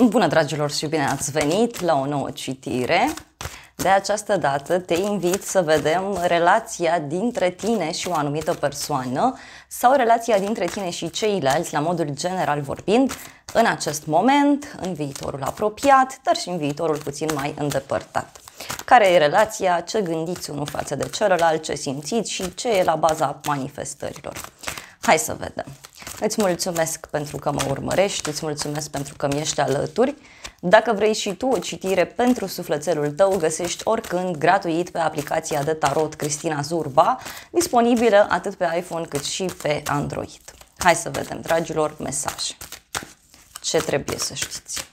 Bună dragilor și bine ați venit la o nouă citire. De această dată te invit să vedem relația dintre tine și o anumită persoană sau relația dintre tine și ceilalți la modul general vorbind în acest moment, în viitorul apropiat, dar și în viitorul puțin mai îndepărtat. Care e relația, ce gândiți unul față de celălalt, ce simțiți și ce e la baza manifestărilor. Hai să vedem. Îți mulțumesc pentru că mă urmărești, îți mulțumesc pentru că mi ești alături. Dacă vrei și tu o citire pentru sufletelul tău, găsești oricând gratuit pe aplicația de tarot Cristina Zurba, disponibilă atât pe iPhone cât și pe Android. Hai să vedem, dragilor, mesaje. Ce trebuie să știți?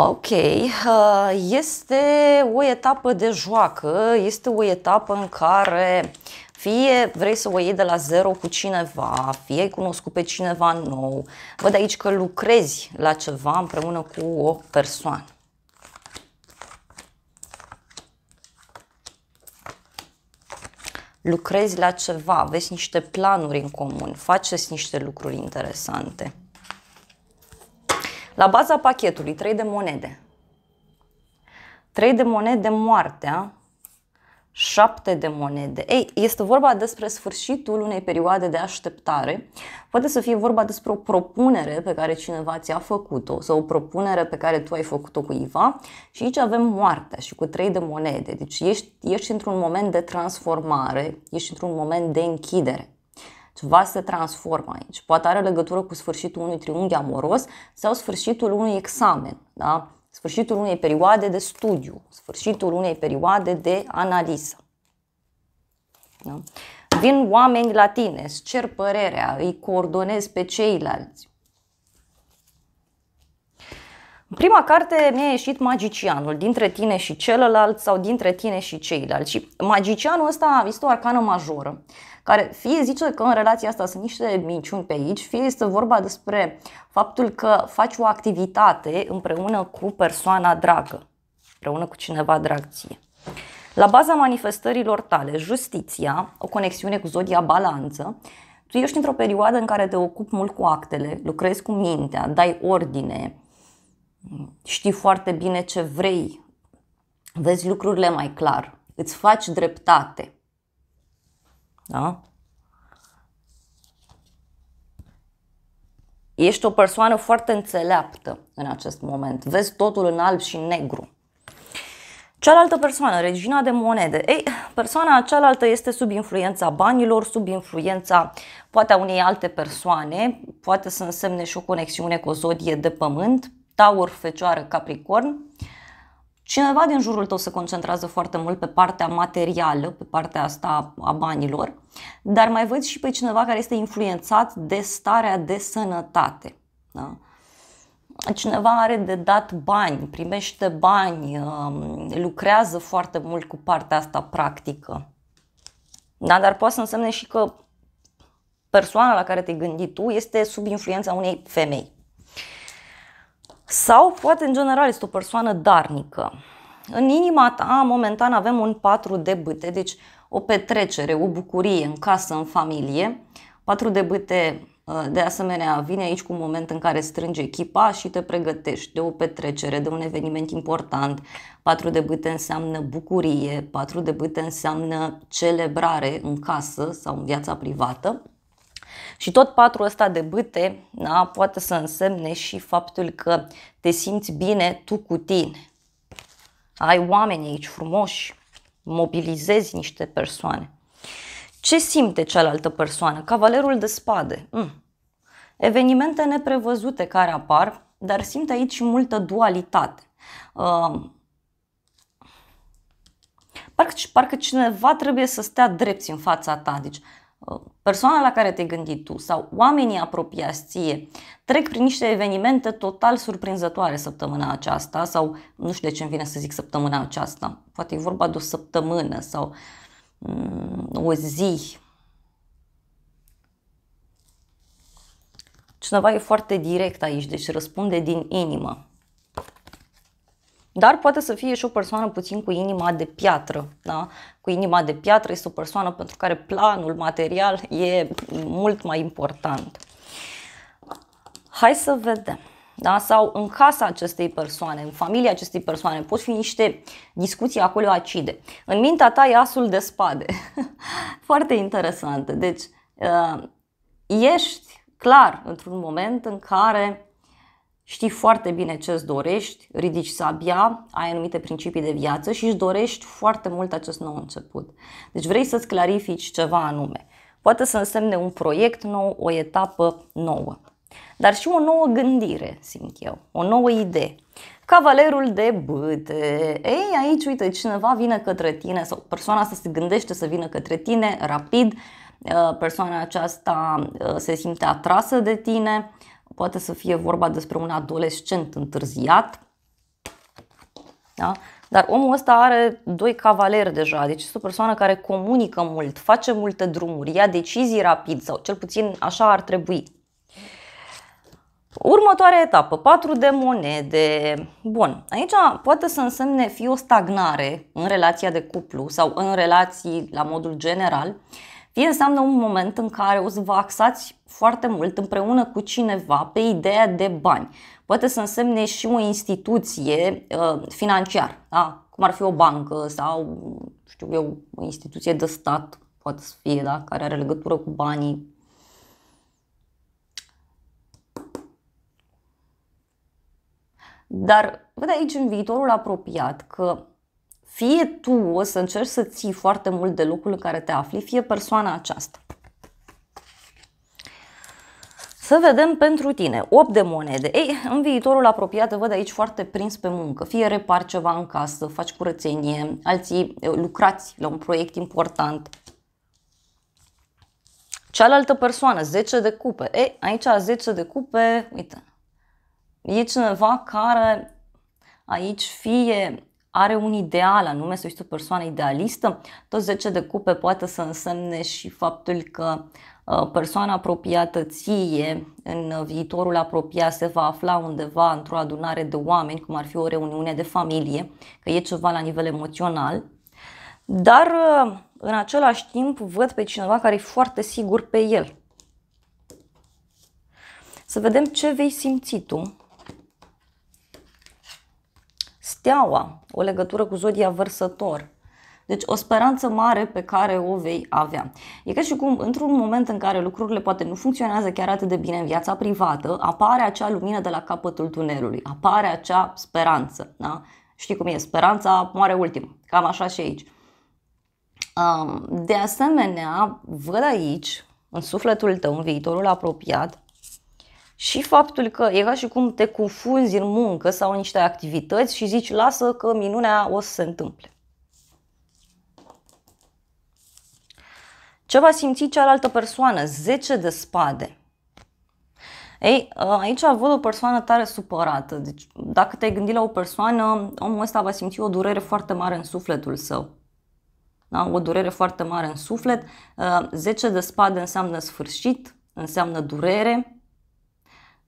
Ok, uh, este o etapă de joacă, este o etapă în care fie vrei să o iei de la zero cu cineva, fie ai cunoscut pe cineva nou, văd aici că lucrezi la ceva împreună cu o persoană. Lucrezi la ceva, Vezi niște planuri în comun, faceți niște lucruri interesante. La baza pachetului, 3 de monede. 3 de monede moartea, 7 de monede. Ei, este vorba despre sfârșitul unei perioade de așteptare. Poate să fie vorba despre o propunere pe care cineva ți-a făcut-o sau o propunere pe care tu ai făcut-o cuiva și aici avem moartea și cu 3 de monede. Deci ești, ești într-un moment de transformare, ești într-un moment de închidere. Ceva se transformă aici. Poate are legătură cu sfârșitul unui triunghi amoros sau sfârșitul unui examen, da? sfârșitul unei perioade de studiu, sfârșitul unei perioade de analiză. Da? Vin oameni la tine, îți cer părerea, îi coordonezi pe ceilalți. În prima carte mi-a ieșit magicianul, dintre tine și celălalt sau dintre tine și ceilalți. Și magicianul ăsta vist o arcană majoră care fie zice că în relația asta sunt niște minciuni pe aici, fie este vorba despre faptul că faci o activitate împreună cu persoana dragă, împreună cu cineva drag ție. La baza manifestărilor tale, justiția, o conexiune cu zodia balanță, tu ești într-o perioadă în care te ocupi mult cu actele, lucrezi cu mintea, dai ordine, știi foarte bine ce vrei, vezi lucrurile mai clar, îți faci dreptate. Da? Ești o persoană foarte înțeleaptă în acest moment. Vezi totul în alb și negru. Cealaltă persoană, regina de monede. Ei, persoana cealaltă este sub influența banilor, sub influența poate a unei alte persoane, poate să însemne și o conexiune cu o zodie de pământ, taur, fecioară, capricorn. Uh, cineva din jurul tău se concentrează foarte mult pe partea materială, pe partea asta a banilor, dar mai văd și pe cineva care este influențat de starea de sănătate. Da? Cineva are de dat bani, primește bani, um, lucrează foarte mult cu partea asta practică. Da? Dar poate să însemne și că persoana la care te gândi tu este sub influența unei femei sau poate în general este o persoană darnică. În inima ta, momentan, avem un patru de bâte, deci o petrecere, o bucurie în casă, în familie. Patru de bâte, ă, de asemenea, vine aici cu un moment în care strângi echipa și te pregătești de o petrecere, de un eveniment important. Patru de bâte înseamnă bucurie, patru de bâte înseamnă celebrare în casă sau în viața privată. Și tot patru ăsta de bâte da, poate să însemne și faptul că te simți bine tu cu tine. Ai oameni aici frumoși, mobilizezi niște persoane. Ce simte cealaltă persoană? Cavalerul de spade. Mm. Evenimente neprevăzute care apar, dar simte aici și multă dualitate. Uh, parcă, parcă cineva trebuie să stea drept în fața ta. Deci, persoana la care te-ai gândit tu sau oamenii apropiați ție trec prin niște evenimente total surprinzătoare săptămâna aceasta sau nu știu de ce îmi vine să zic săptămâna aceasta, poate e vorba de o săptămână sau mm, o zi. Cineva e foarte direct aici, deci răspunde din inimă dar poate să fie și o persoană puțin cu inima de piatră. Da? Cu inima de piatră este o persoană pentru care planul material e mult mai important. Hai să vedem. Da? Sau în casa acestei persoane, în familia acestei persoane, pot fi niște discuții acolo acide. În mintea ta e asul de spade. Foarte interesant. Deci, uh, ești clar într-un moment în care știi foarte bine ce îți dorești, ridici sabia, ai anumite principii de viață și îți dorești foarte mult acest nou început. Deci vrei să-ți clarifici ceva anume. Poate să însemne un proiect nou, o etapă nouă, dar și o nouă gândire, simt eu, o nouă idee. Cavalerul de bâte. Ei, aici, uite, cineva vine către tine sau persoana asta se gândește să vină către tine rapid, uh, persoana aceasta uh, se simte atrasă de tine, Poate să fie vorba despre un adolescent întârziat, da? Dar omul ăsta are doi cavaleri deja, deci este o persoană care comunică mult, face multe drumuri, ia decizii rapid sau cel puțin așa ar trebui. Următoarea etapă, patru de monede. Bun, aici poate să însemne fie o stagnare în relația de cuplu sau în relații la modul general, fie înseamnă un moment în care o să vă axați foarte mult împreună cu cineva pe ideea de bani. Poate să însemne și o instituție uh, financiară, da? cum ar fi o bancă sau, știu eu, o instituție de stat, poate să fie, da? care are legătură cu banii, Dar văd aici în viitorul apropiat că fie tu o să încerci să ții foarte mult de locul în care te afli, fie persoana aceasta. Să vedem pentru tine. 8 de monede. Ei, în viitorul apropiat te văd aici foarte prins pe muncă. Fie repar ceva în casă, faci curățenie, alții eh, lucrați la un proiect important. Cealaltă persoană, 10 de cupe. Ei, aici 10 de cupe, uite, e cineva care aici fie are un ideal, anume să ești o persoană idealistă, tot 10 de cupe poate să însemne și faptul că ă, persoana apropiată ție în viitorul apropiat se va afla undeva într-o adunare de oameni, cum ar fi o reuniune de familie, că e ceva la nivel emoțional, dar ă, în același timp văd pe cineva care e foarte sigur pe el. Să vedem ce vei simți tu steaua, o legătură cu zodia vărsător. Deci o speranță mare pe care o vei avea. E ca și cum într-un moment în care lucrurile poate nu funcționează chiar atât de bine în viața privată, apare acea lumină de la capătul tunelului, apare acea speranță. Da? Știi cum e, speranța moare ultimă, cam așa și aici. De asemenea, văd aici, în sufletul tău, în viitorul apropiat, și faptul că era și cum te confunzi în muncă sau în niște activități și zici lasă că minunea o să se întâmple. Ce va simți cealaltă persoană? 10 de spade. Ei, aici văd o persoană tare supărată. Deci, dacă te-ai gândit la o persoană, omul ăsta va simți o durere foarte mare în sufletul său. Da? O durere foarte mare în suflet. 10 de spade înseamnă sfârșit, înseamnă durere,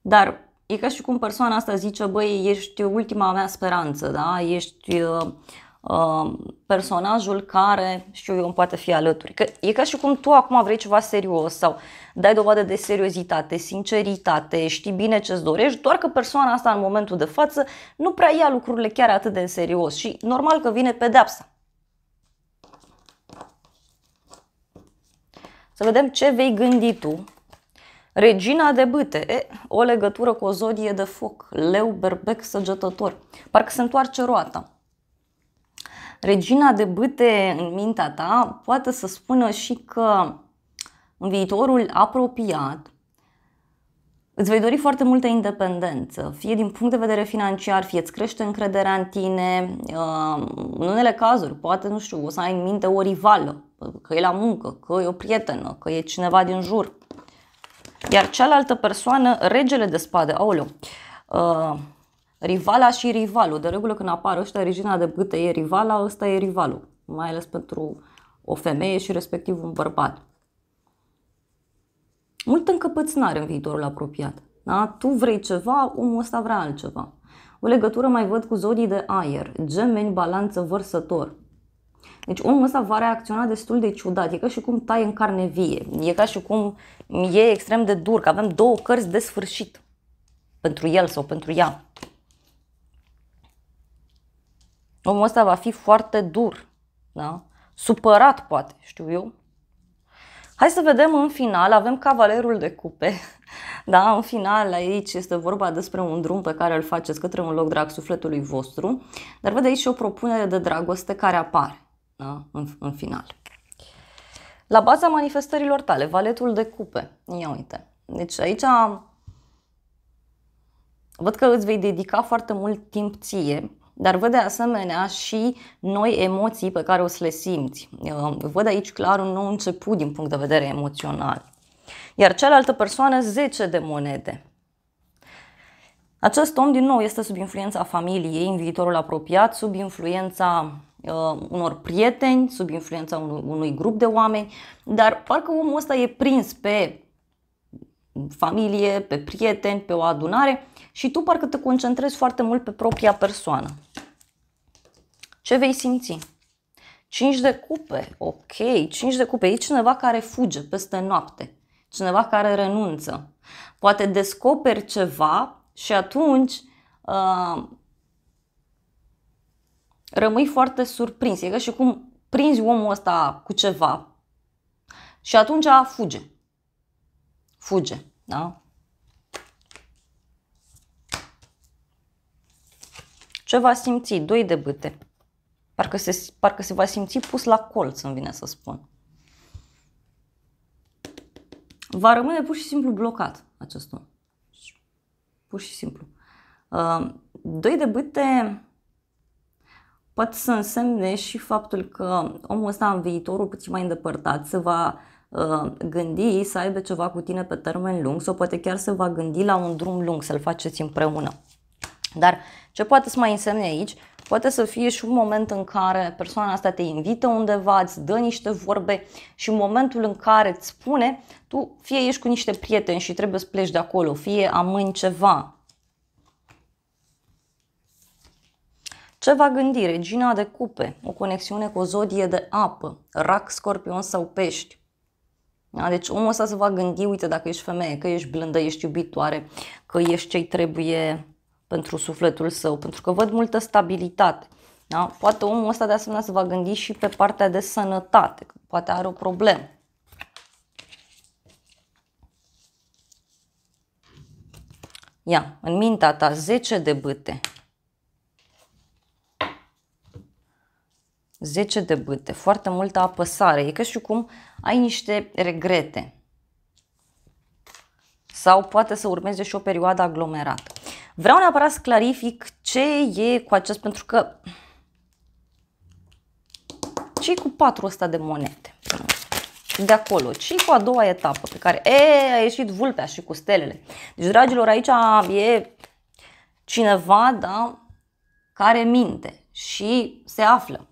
dar e ca și cum persoana asta zice, băi, ești ultima mea speranță, da? ești uh, uh, personajul care, știu eu, îmi poate fi alături. Că e ca și cum tu acum vrei ceva serios sau dai dovadă de seriozitate, sinceritate, știi bine ce-ți dorești, doar că persoana asta în momentul de față nu prea ia lucrurile chiar atât de în serios și normal că vine pedepsa. Să vedem ce vei gândi tu Regina de bâte, e, o legătură cu o zodie de foc, leu, berbec, săgetător. Parcă se întoarce roata. Regina de bâte în mintea ta poate să spună și că în viitorul apropiat îți vei dori foarte multă independență, fie din punct de vedere financiar, fie îți crește încrederea în tine. Ehm, în unele cazuri, poate, nu știu, o să ai în minte o rivală, că e la muncă, că e o prietenă, că e cineva din jur iar cealaltă persoană, regele de spade, aoleu, uh, rivala și rivalul. De regulă când apar ăștia, regina de bâte e rivala, ăsta e rivalul. Mai ales pentru o femeie și respectiv un bărbat. Mult încăpățânare în viitorul apropiat. Da? Tu vrei ceva, omul ăsta vrea altceva. O legătură mai văd cu zodii de aer, gemeni, balanță, vărsător. Deci omul ăsta va reacționa destul de ciudat, e ca și cum tai în carne vie, e ca și cum e extrem de dur, că avem două cărți de sfârșit pentru el sau pentru ea. Omul ăsta va fi foarte dur, da? supărat poate, știu eu. Hai să vedem în final, avem cavalerul de cupe. Da, în final aici este vorba despre un drum pe care îl faceți către un loc drag sufletului vostru, dar văd aici și o propunere de dragoste care apare da? în, în final. La baza manifestărilor tale, valetul de cupe, ia uite. Deci aici văd că îți vei dedica foarte mult timp ție, dar văd de asemenea și noi emoții pe care o să le simți. Văd aici clar un nou început din punct de vedere emoțional. Iar cealaltă persoană 10 de monede. Acest om din nou este sub influența familiei în viitorul apropiat, sub influența Uh, unor prieteni, sub influența unui, unui grup de oameni, dar parcă omul ăsta e prins pe familie, pe prieteni, pe o adunare și tu parcă te concentrezi foarte mult pe propria persoană. Ce vei simți? 5 de cupe, ok, 5 de cupe. E cineva care fuge peste noapte, cineva care renunță. Poate descoperi ceva și atunci uh, rămâi foarte surprins. E ca și cum prinzi omul ăsta cu ceva și atunci fuge. Fuge, da? Ce va simți? Doi de bâte. Parcă se, parcă se va simți pus la colț, îmi vine să spun. Va rămâne pur și simplu blocat acest om. Pur și simplu. Uh, doi de bâte poate să însemne și faptul că omul ăsta în viitorul puțin mai îndepărtat se va uh, gândi să aibă ceva cu tine pe termen lung sau poate chiar se va gândi la un drum lung, să-l faceți împreună. Dar ce poate să mai însemne aici? Poate să fie și un moment în care persoana asta te invită undeva, îți dă niște vorbe și în momentul în care îți spune, tu fie ești cu niște prieteni și trebuie să pleci de acolo, fie amâni ceva, Ce va gândi regina de cupe? O conexiune cu o zodie de apă, rac, scorpion sau pești. Da? Deci omul ăsta se va gândi, uite, dacă ești femeie, că ești blândă, ești iubitoare, că ești ce trebuie pentru sufletul său, pentru că văd multă stabilitate. Da? Poate omul ăsta de asemenea se va gândi și pe partea de sănătate, că poate are o problemă. Ia, în mintea ta 10 de bâte, 10 de bâte, foarte multă apăsare. E ca și cum ai niște regrete. Sau poate să urmeze și o perioadă aglomerată. Vreau neapărat să clarific ce e cu acest, pentru că ce cu patru ăsta de monede? De acolo, ce cu a doua etapă pe care e, a ieșit vulpea și cu stelele. Deci, dragilor, aici e cineva da, care minte și se află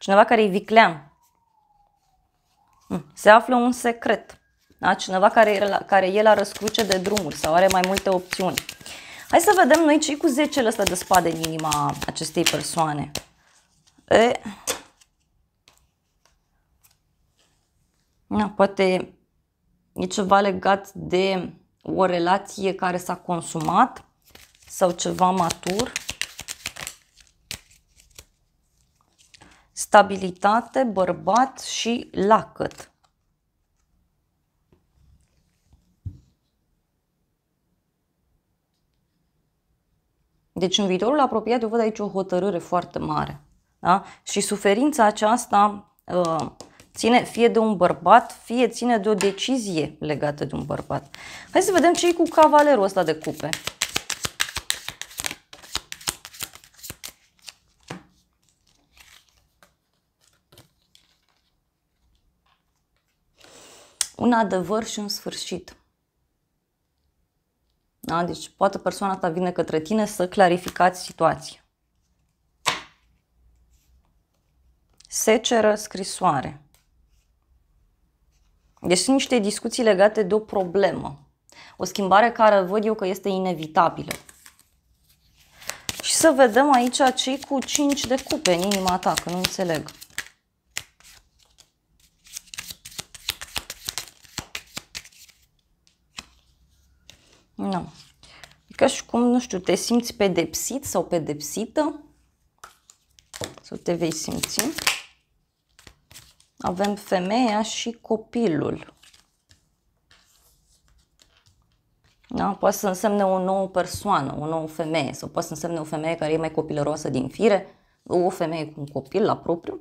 Cineva care e viclean. Hm, se află un secret. Da? Cineva care, care e la răscruce de drumuri sau are mai multe opțiuni. Hai să vedem noi ce cu 10 ăsta de spade în inima acestei persoane. E... Na, poate e ceva legat de o relație care s-a consumat sau ceva matur. stabilitate, bărbat și lacăt. Deci în viitorul apropiat eu văd aici o hotărâre foarte mare. Da? Și suferința aceasta uh, ține fie de un bărbat, fie ține de o decizie legată de un bărbat. Hai să vedem ce e cu cavalerul ăsta de cupe. un adevăr și un sfârșit. Da? Deci poate persoana ta vine către tine să clarificați situația. Seceră scrisoare. Deci sunt niște discuții legate de o problemă. O schimbare care văd eu că este inevitabilă. Și să vedem aici cei cu 5 de cupe în inima ta, că nu înțeleg. Nu. E ca și cum, nu știu, te simți pedepsit sau pedepsită sau te vei simți. Avem femeia și copilul. Da? Poate să însemne o nouă persoană, o nouă femeie sau poate să însemne o femeie care e mai copilăroasă din fire, o femeie cu un copil la propriu.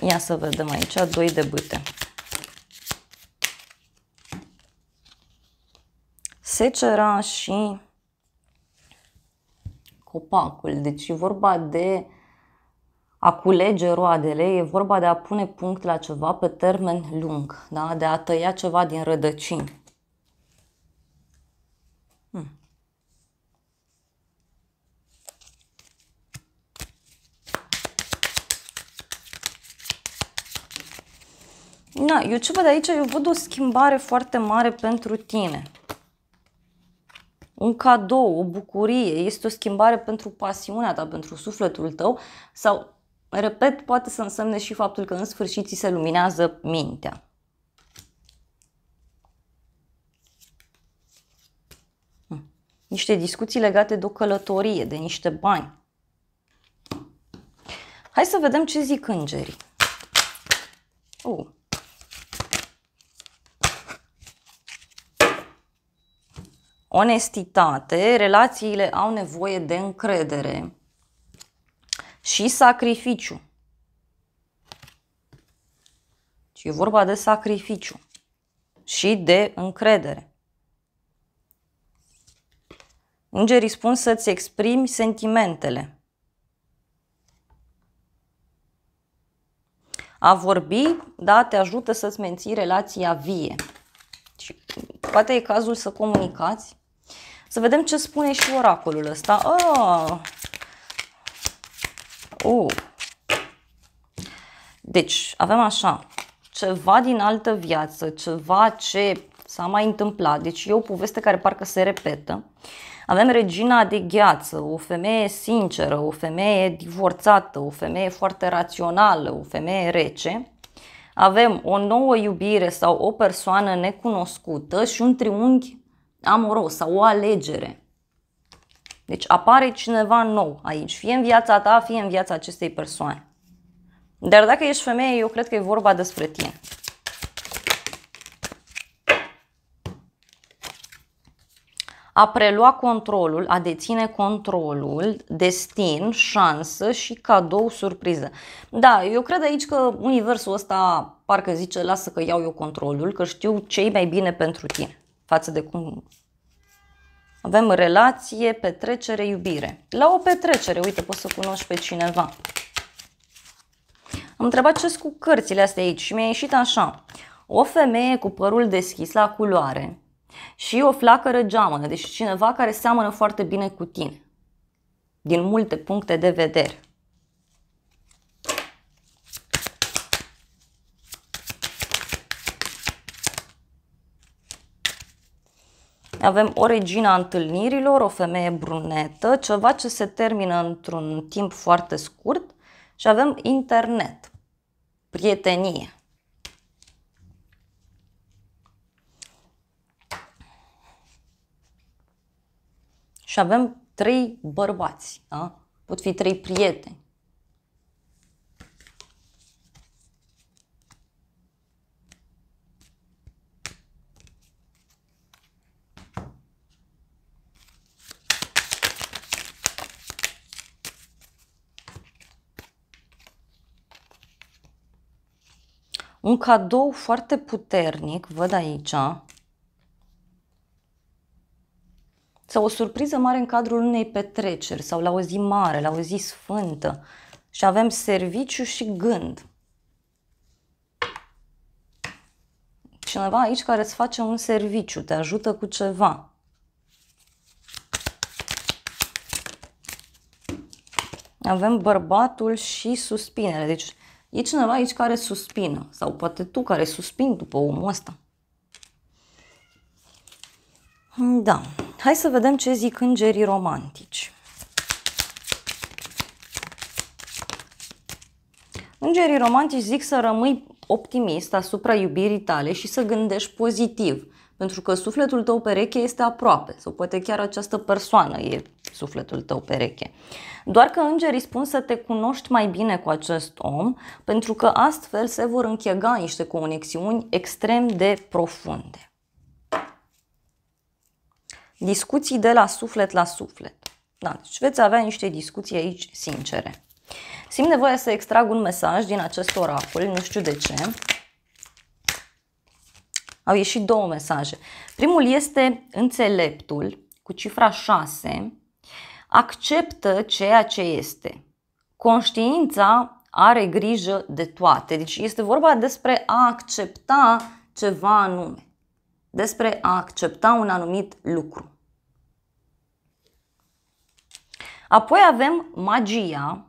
Ia să vedem aici, doi de bâte. secera și copacul. Deci e vorba de a culege roadele, e vorba de a pune punct la ceva pe termen lung, da? de a tăia ceva din rădăcini. Hmm. Na, eu ce văd aici, eu văd o schimbare foarte mare pentru tine un cadou, o bucurie, este o schimbare pentru pasiunea ta, pentru sufletul tău sau, repet, poate să însemne și faptul că în sfârșit ți se luminează mintea. Hmm. Niște discuții legate de o călătorie, de niște bani. Hai să vedem ce zic îngerii. Uh. onestitate, relațiile au nevoie de încredere și sacrificiu. Și deci e vorba de sacrificiu și de încredere. Îngerii spun să-ți exprimi sentimentele. A vorbi, da, te ajută să-ți menții relația vie. Și poate e cazul să comunicați să vedem ce spune și oracolul ăsta. Oh. Oh. Deci, avem așa, ceva din altă viață, ceva ce s-a mai întâmplat. Deci e o poveste care parcă se repetă. Avem regina de gheață, o femeie sinceră, o femeie divorțată, o femeie foarte rațională, o femeie rece. Avem o nouă iubire sau o persoană necunoscută și un triunghi amoros sau o alegere. Deci apare cineva nou aici, fie în viața ta, fie în viața acestei persoane. Dar dacă ești femeie, eu cred că e vorba despre tine. A prelua controlul, a deține controlul, destin, șansă și cadou surpriză. Da, eu cred aici că universul ăsta parcă zice lasă că iau eu controlul, că știu ce mai bine pentru tine față de cum avem relație, petrecere, iubire. La o petrecere, uite, poți să cunoști pe cineva. Am întrebat ce cu cărțile astea aici și mi-a ieșit așa. O femeie cu părul deschis la culoare și o flacără geamănă, deci cineva care seamănă foarte bine cu tine, din multe puncte de vedere. Avem o regina întâlnirilor, o femeie brunetă, ceva ce se termină într-un timp foarte scurt și avem internet, prietenie. Și avem trei bărbați, da? pot fi trei prieteni. Un cadou foarte puternic, văd aici, sau o surpriză mare în cadrul unei petreceri sau la o zi mare, la o zi sfântă. Și avem serviciu și gând. Cineva aici care îți face un serviciu, te ajută cu ceva. Avem bărbatul și suspinere. Deci E cineva aici care suspină sau poate tu care suspini după omul ăsta. Da, hai să vedem ce zic îngerii romantici. Îngerii romantici zic să rămâi optimist asupra iubirii tale și să gândești pozitiv, pentru că sufletul tău pereche este aproape, sau poate chiar această persoană e sufletul tău pereche. Doar că îngerii spun să te cunoști mai bine cu acest om, pentru că astfel se vor închega niște conexiuni extrem de profunde. Discuții de la suflet la suflet. Da, deci veți avea niște discuții aici sincere. Simt nevoia să extrag un mesaj din acest oracol, nu știu de ce. Au ieșit două mesaje. Primul este înțeleptul cu cifra 6, acceptă ceea ce este. Conștiința are grijă de toate. Deci este vorba despre a accepta ceva anume, despre a accepta un anumit lucru. Apoi avem magia.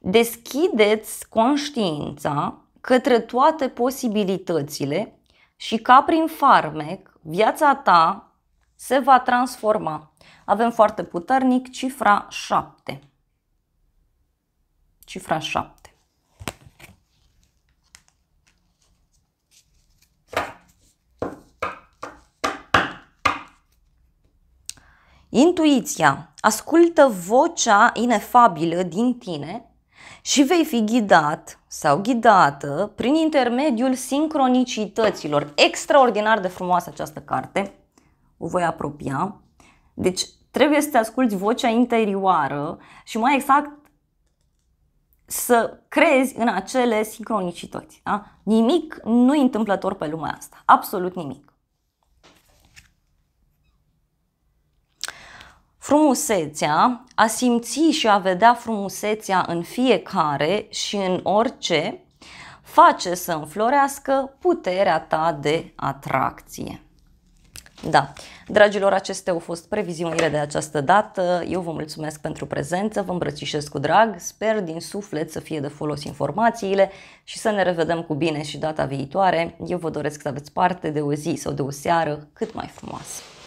Deschideți conștiința către toate posibilitățile și ca prin farmec, viața ta se va transforma. Avem foarte puternic cifra 7. Cifra 7. Intuiția. Ascultă vocea inefabilă din tine și vei fi ghidat sau ghidată prin intermediul sincronicităților. Extraordinar de frumoasă această carte o voi apropia. Deci trebuie să te asculti vocea interioară și mai exact să crezi în acele sincronicități. Da? Nimic nu e întâmplător pe lumea asta. Absolut nimic. Frumusețea, a simți și a vedea frumusețea în fiecare și în orice, face să înflorească puterea ta de atracție. Da. Dragilor, acestea au fost previziunile de această dată. Eu vă mulțumesc pentru prezență, vă îmbrățișez cu drag, sper din suflet să fie de folos informațiile și să ne revedem cu bine și data viitoare. Eu vă doresc să aveți parte de o zi sau de o seară cât mai frumoasă.